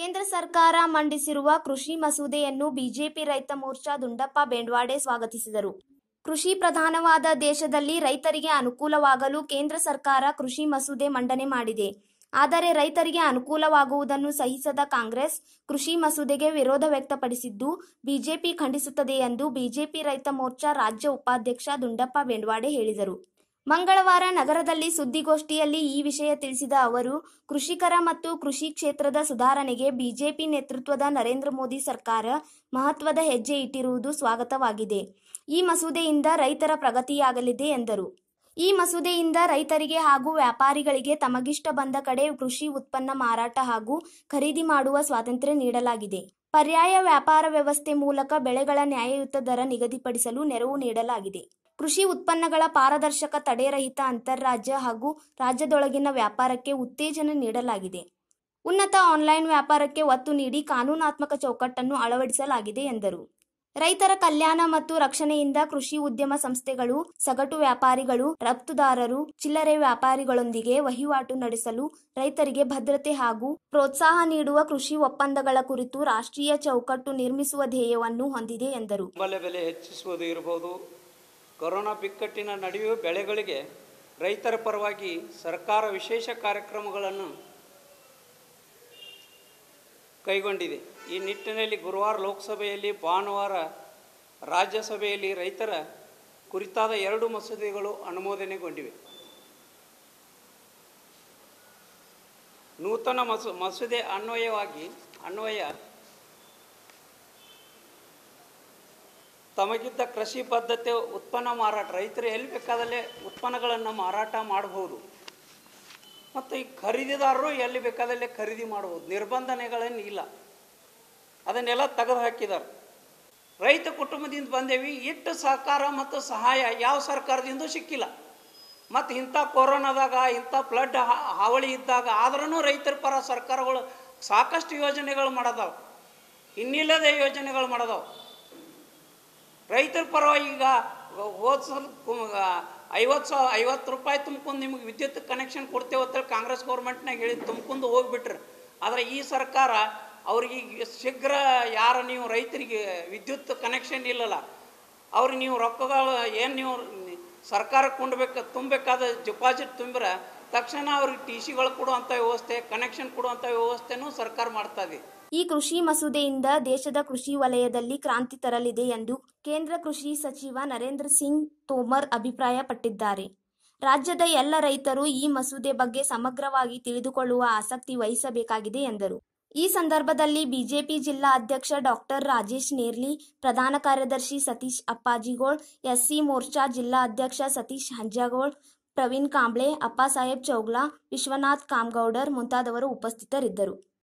ಕೇಂದ್ರ ಸರ್ಕಾರ ಮಂಡಿಸಿರುವ ಕೃಷಿ ಮಸೂದೆಯನ್ನು ಬಿಜೆಪಿ ರೈತ ಮೋರ್ಚಾ ದುಂಡಪ್ಪ ಬೆಂಡ್ವಾಡೆ ಸ್ವಾಗತಿಸಿದರು ಕೃಷಿ ಪ್ರಧಾನವಾದ ದೇಶದಲ್ಲಿ ರೈತರಿಗೆ ಅನುಕೂಲವಾಗಲು ಕೇಂದ್ರ ಸರ್ಕಾರ ಕೃಷಿ ಮಸೂದೆ ಮಂಡನೆ ಮಾಡಿದೆ ಆದರೆ ರೈತರಿಗೆ ಅನುಕೂಲವಾಗುವುದನ್ನು ಸಹಿಸದ ಕಾಂಗ್ರೆಸ್ ಕೃಷಿ ಮಸೂದೆಗೆ ವಿರೋಧ ವ್ಯಕ್ತಪಡಿಸಿದ್ದು ಬಿಜೆಪಿ ಖಂಡಿಸುತ್ತದೆ ಎಂದು ಬಿಜೆಪಿ ರೈತ ಮೋರ್ಚಾ ರಾಜ್ಯ ಉಪಾಧ್ಯಕ್ಷ ದುಂಡಪ್ಪ ಬೆಂಡ್ವಾಡೆ ಹೇಳಿದರು ಮಂಗಳವಾರ ನಗರದಲ್ಲಿ ಸುದ್ದಿಗೋಷ್ಠಿಯಲ್ಲಿ ಈ ವಿಷಯ ತಿಳಿಸಿದ ಅವರು ಕೃಷಿಕರ ಮತ್ತು ಕೃಷಿ ಕ್ಷೇತ್ರದ ಸುಧಾರಣೆಗೆ ಬಿಜೆಪಿ ನೇತೃತ್ವದ ನರೇಂದ್ರ ಮೋದಿ ಸರ್ಕಾರ ಮಹತ್ವದ ಹೆಜ್ಜೆ ಇಟ್ಟಿರುವುದು ಸ್ವಾಗತವಾಗಿದೆ ಈ ಮಸೂದೆಯಿಂದ ರೈತರ ಪ್ರಗತಿಯಾಗಲಿದೆ ಎಂದರು ಈ ಮಸೂದೆಯಿಂದ ರೈತರಿಗೆ ಹಾಗೂ ವ್ಯಾಪಾರಿಗಳಿಗೆ ತಮಗಿಷ್ಟ ಬಂದ ಕಡೆ ಕೃಷಿ ಉತ್ಪನ್ನ ಮಾರಾಟ ಹಾಗೂ ಖರೀದಿ ಮಾಡುವ ಸ್ವಾತಂತ್ರ್ಯ ನೀಡಲಾಗಿದೆ ಪರ್ಯಾಯ ವ್ಯಾಪಾರ ವ್ಯವಸ್ಥೆ ಮೂಲಕ ಬೆಳೆಗಳ ನ್ಯಾಯಯುತ ದರ ನಿಗದಿಪಡಿಸಲು ನೆರವು ನೀಡಲಾಗಿದೆ ಕೃಷಿ ಉತ್ಪನ್ನಗಳ ಪಾರದರ್ಶಕ ತಡೆರಹಿತ ಅಂತರರಾಜ್ಯ ಹಾಗೂ ರಾಜ್ಯದೊಳಗಿನ ವ್ಯಾಪಾರಕ್ಕೆ ಉತ್ತೇಜನ ನೀಡಲಾಗಿದೆ ಉನ್ನತ ಆನ್ಲೈನ್ ವ್ಯಾಪಾರಕ್ಕೆ ಒತ್ತು ನೀಡಿ ಕಾನೂನಾತ್ಮಕ ಚೌಕಟ್ಟನ್ನು ಅಳವಡಿಸಲಾಗಿದೆ ಎಂದರು ರೈತರ ಕಲ್ಯಾಣ ಮತ್ತು ರಕ್ಷಣೆಯಿಂದ ಕೃಷಿ ಉದ್ಯಮ ಸಂಸ್ಥೆಗಳು ಸಗಟು ವ್ಯಾಪಾರಿಗಳು ರಫ್ತುದಾರರು ಚಿಲ್ಲರೆ ವ್ಯಾಪಾರಿಗಳೊಂದಿಗೆ ವಹಿವಾಟು ನಡೆಸಲು ರೈತರಿಗೆ ಭದ್ರತೆ ಹಾಗೂ ಪ್ರೋತ್ಸಾಹ ನೀಡುವ ಕೃಷಿ ಒಪ್ಪಂದಗಳ ಕುರಿತು ರಾಷ್ಟ್ರೀಯ ಚೌಕಟ್ಟು ನಿರ್ಮಿಸುವ ಧ್ಯೇಯವನ್ನು ಹೊಂದಿದೆ ಎಂದರು ಬೆಲೆ ಹೆಚ್ಚಿಸುವುದು ಇರಬಹುದು ಕೊರೋನಾ ಬಿಕ್ಕಟ್ಟಿನ ನಡುವೆಯೂ ಬೆಳೆಗಳಿಗೆ ರೈತರ ಪರವಾಗಿ ಸರ್ಕಾರ ವಿಶೇಷ ಕಾರ್ಯಕ್ರಮಗಳನ್ನು ಕೈಗೊಂಡಿದೆ ಈ ನಿಟ್ಟಿನಲ್ಲಿ ಗುರುವಾರ ಲೋಕಸಭೆಯಲ್ಲಿ ಭಾನುವಾರ ರಾಜ್ಯಸಭೆಯಲ್ಲಿ ರೈತರ ಕುರಿತಾದ ಎರಡು ಮಸೂದೆಗಳು ಅನುಮೋದನೆಗೊಂಡಿವೆ ನೂತನ ಮಸೂ ಮಸೂದೆ ಅನ್ವಯವಾಗಿ ಅನ್ವಯ ತಮಗಿದ್ದ ಕೃಷಿ ಪದ್ಧತಿ ಉತ್ಪನ್ನ ಮಾರಾಟ ರೈತರು ಎಲ್ಲಿ ಬೇಕಾದಲ್ಲೇ ಉತ್ಪನ್ನಗಳನ್ನು ಮಾರಾಟ ಮಾಡಬಹುದು ಮತ್ತು ಈ ಖರೀದಿದಾರರು ಎಲ್ಲಿ ಬೇಕಾದಲ್ಲೇ ಖರೀದಿ ಮಾಡ್ಬೋದು ನಿರ್ಬಂಧನೆಗಳೇನು ಇಲ್ಲ ಅದನ್ನೆಲ್ಲ ತೆಗೆದು ಹಾಕಿದ್ದಾರೆ ರೈತ ಕುಟುಂಬದಿಂದ ಬಂದೇವಿ ಇಟ್ಟು ಸಹಕಾರ ಮತ್ತು ಸಹಾಯ ಯಾವ ಸರ್ಕಾರದಿಂದ ಸಿಕ್ಕಿಲ್ಲ ಮತ್ತು ಇಂಥ ಕೊರೋನಾದಾಗ ಇಂಥ ಫ್ಲಡ್ ಹಾವಳಿ ಇದ್ದಾಗ ಆದ್ರೂ ರೈತರ ಪರ ಸರ್ಕಾರಗಳು ಸಾಕಷ್ಟು ಯೋಜನೆಗಳು ಮಾಡದವು ಇನ್ನಿಲ್ಲದೆ ಯೋಜನೆಗಳು ಮಾಡದವು ರೈತರ ಪರವಾಗಿ ಈಗ ಸಲ ಐವತ್ತು ಸಾವಿರ ಐವತ್ತು ರೂಪಾಯಿ ತುಂಬ್ಕೊಂಡು ನಿಮಗೆ ವಿದ್ಯುತ್ ಕನೆಕ್ಷನ್ ಕೊಡ್ತೇವೆ ಅಂತೇಳಿ ಕಾಂಗ್ರೆಸ್ ಗೌರ್ಮೆಂಟ್ನಾಗ ಹೇಳಿ ತುಂಬ್ಕೊಂಡು ಹೋಗ್ಬಿಟ್ರೆ ಆದರೆ ಈ ಸರ್ಕಾರ ಅವ್ರಿಗೆ ಶೀಘ್ರ ಯಾರು ನೀವು ರೈತರಿಗೆ ವಿದ್ಯುತ್ ಕನೆಕ್ಷನ್ ಇಲ್ಲಲ್ಲ ಅವ್ರಿಗೆ ನೀವು ರೊಕ್ಕಗಳು ಏನು ನೀವು ಸರ್ಕಾರ ಕೊಂಡ್ಬೇಕು ತುಂಬಬೇಕಾದ ಡಿಪಾಸಿಟ್ ತುಂಬಿರ ತಕ್ಷಣ ಅವ್ರಿಗೆ ಟಿ ಸಿಗಳು ಕೊಡುವಂತ ವ್ಯವಸ್ಥೆ ಕನೆಕ್ಷನ್ ಕೊಡುವಂತ ವ್ಯವಸ್ಥೆನೂ ಸರ್ಕಾರ ಮಾಡ್ತದೆ ಈ ಕೃಷಿ ಮಸೂದೆಯಿಂದ ದೇಶದ ಕೃಷಿ ವಲಯದಲ್ಲಿ ಕ್ರಾಂತಿ ತರಲಿದೆ ಎಂದು ಕೇಂದ್ರ ಕೃಷಿ ಸಚಿವ ನರೇಂದ್ರ ಸಿಂಗ್ ತೋಮರ್ ಅಭಿಪ್ರಾಯಪಟ್ಟಿದ್ದಾರೆ ರಾಜ್ಯದ ಎಲ್ಲ ರೈತರು ಈ ಮಸೂದೆ ಬಗ್ಗೆ ಸಮಗ್ರವಾಗಿ ತಿಳಿದುಕೊಳ್ಳುವ ಆಸಕ್ತಿ ವಹಿಸಬೇಕಾಗಿದೆ ಎಂದರು ಈ ಸಂದರ್ಭದಲ್ಲಿ ಬಿಜೆಪಿ ಜಿಲ್ಲಾ ಅಧ್ಯಕ್ಷ ಡಾಕ್ಟರ್ ರಾಜೇಶ್ ನೇರ್ಲಿ ಪ್ರಧಾನ ಕಾರ್ಯದರ್ಶಿ ಸತೀಶ್ ಅಪ್ಪಾಜಿಗೋಳ್ ಎಸ್ಸಿ ಮೋರ್ಚಾ ಜಿಲ್ಲಾ ಅಧ್ಯಕ್ಷ ಸತೀಶ್ ಹಂಜಾಗೋಳ್ ಪ್ರವೀಣ್ ಕಾಂಬ್ಳೆ ಅಪ್ಪಾಸಾಹೇಬ್ ಚೌಗ್ಲಾ ವಿಶ್ವನಾಥ್ ಕಾಮ್ಗೌಡರ್ ಮುಂತಾದವರು ಉಪಸ್ಥಿತರಿದ್ದರು